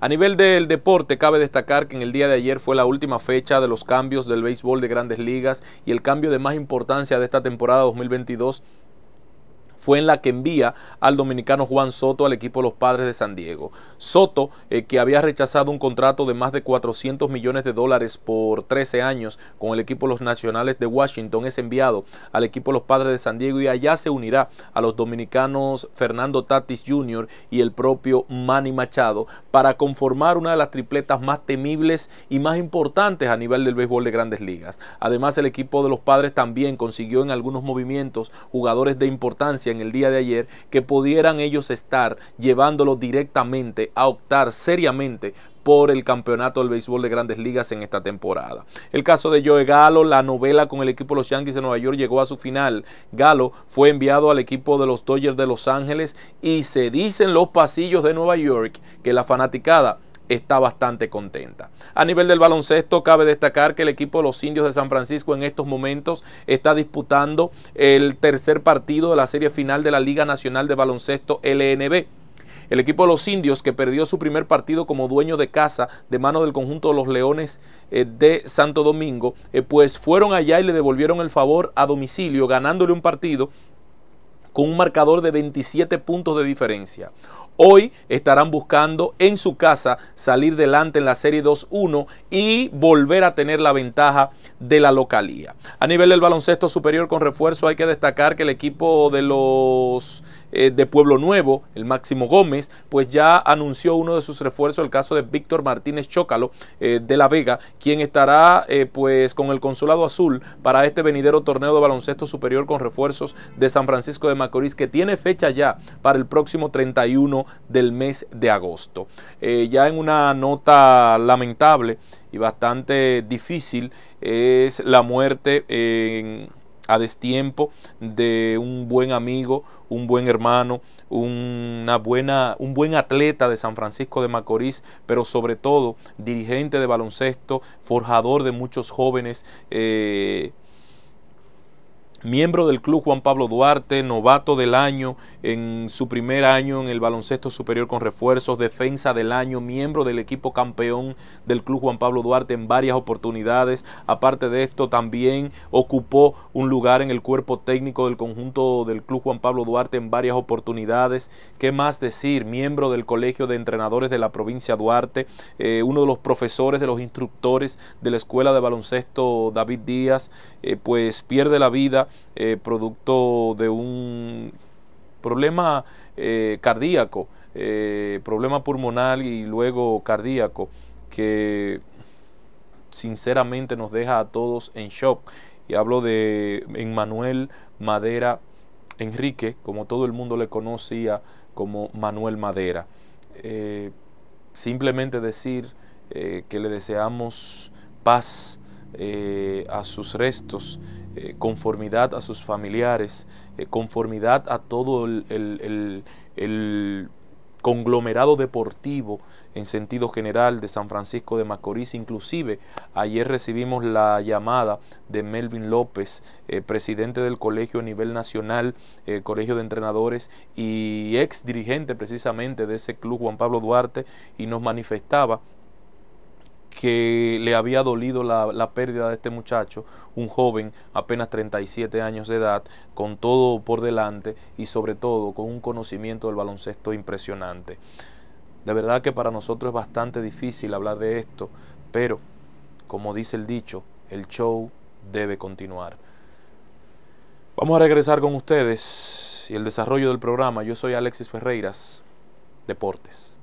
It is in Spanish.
A nivel del deporte, cabe destacar que en el día de ayer fue la última fecha de los cambios del béisbol de grandes ligas y el cambio de más importancia de esta temporada 2022 fue en la que envía al dominicano Juan Soto al equipo los Padres de San Diego. Soto, eh, que había rechazado un contrato de más de 400 millones de dólares por 13 años con el equipo los Nacionales de Washington, es enviado al equipo de los Padres de San Diego y allá se unirá a los dominicanos Fernando Tatis Jr. y el propio Manny Machado para conformar una de las tripletas más temibles y más importantes a nivel del béisbol de grandes ligas. Además, el equipo de los Padres también consiguió en algunos movimientos jugadores de importancia en el día de ayer que pudieran ellos estar llevándolo directamente a optar seriamente por el campeonato del béisbol de grandes ligas en esta temporada. El caso de Joe Galo, la novela con el equipo de los Yankees de Nueva York llegó a su final. Galo fue enviado al equipo de los Dodgers de Los Ángeles y se dicen los pasillos de Nueva York que la fanaticada está bastante contenta. A nivel del baloncesto, cabe destacar que el equipo de los Indios de San Francisco en estos momentos está disputando el tercer partido de la serie final de la Liga Nacional de Baloncesto LNB. El equipo de los indios que perdió su primer partido como dueño de casa de mano del conjunto de los Leones eh, de Santo Domingo, eh, pues fueron allá y le devolvieron el favor a domicilio ganándole un partido con un marcador de 27 puntos de diferencia. Hoy estarán buscando en su casa salir delante en la serie 2-1 y volver a tener la ventaja de la localía. A nivel del baloncesto superior con refuerzo hay que destacar que el equipo de los eh, de Pueblo Nuevo, el Máximo Gómez, pues ya anunció uno de sus refuerzos, el caso de Víctor Martínez Chócalo eh, de La Vega, quien estará eh, pues con el Consulado Azul para este venidero torneo de baloncesto superior con refuerzos de San Francisco de Macorís, que tiene fecha ya para el próximo 31 del mes de agosto. ya en una nota lamentable y bastante difícil es la muerte en a destiempo de un buen amigo, un buen hermano, una buena, un buen atleta de San Francisco de Macorís, pero sobre todo dirigente de baloncesto, forjador de muchos jóvenes. Eh, miembro del club Juan Pablo Duarte, novato del año en su primer año en el baloncesto superior con refuerzos, defensa del año, miembro del equipo campeón del club Juan Pablo Duarte en varias oportunidades. Aparte de esto, también ocupó un lugar en el cuerpo técnico del conjunto del club Juan Pablo Duarte en varias oportunidades. ¿Qué más decir? Miembro del Colegio de Entrenadores de la provincia Duarte, eh, uno de los profesores, de los instructores de la Escuela de Baloncesto David Díaz, eh, pues pierde la vida eh, producto de un problema eh, cardíaco, eh, problema pulmonar y luego cardíaco, que sinceramente nos deja a todos en shock. Y hablo de Manuel Madera Enrique, como todo el mundo le conocía como Manuel Madera. simplemente decir que le deseamos paz eh, a sus restos, eh, conformidad a sus familiares, eh, conformidad a todo el, conglomerado deportivo en sentido general de San Francisco de Macorís. Inclusive ayer recibimos la llamada de Melvin López, presidente del colegio a nivel nacional, colegio de entrenadores y ex dirigente precisamente de ese club, Juan Pablo Duarte, y nos manifestaba que le había dolido la, pérdida de este muchacho, un joven, apenas 37 años de edad, con todo por delante y sobre todo con un conocimiento del baloncesto impresionante. De verdad que para nosotros es bastante difícil hablar de esto, pero como dice el dicho, el show debe continuar. Vamos a regresar con ustedes y el desarrollo del programa. Yo soy Alexis Ferreiras, Deportes.